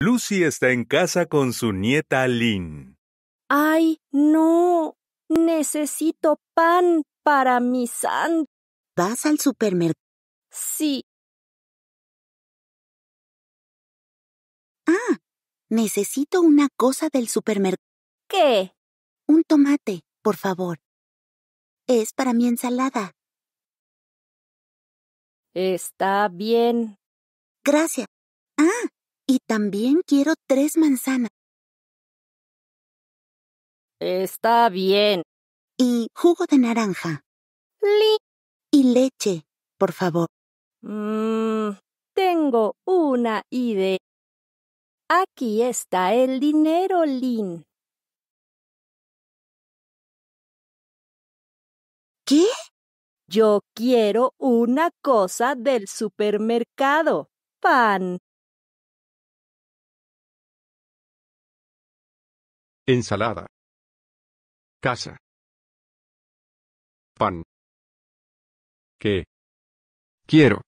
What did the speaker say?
Lucy está en casa con su nieta Lynn. ¡Ay, no! Necesito pan para mi sand. ¿Vas al supermercado? Sí. Ah, necesito una cosa del supermercado. ¿Qué? Un tomate, por favor. Es para mi ensalada. Está bien. Gracias. Ah, y también quiero tres manzanas. Está bien. Y jugo de naranja. Lin. Y leche, por favor. Mmm. tengo una idea. Aquí está el dinero, Lin. ¿Qué? Yo quiero una cosa del supermercado. Pan, Ensalada. Casa. Pan. ¿Qué? Quiero.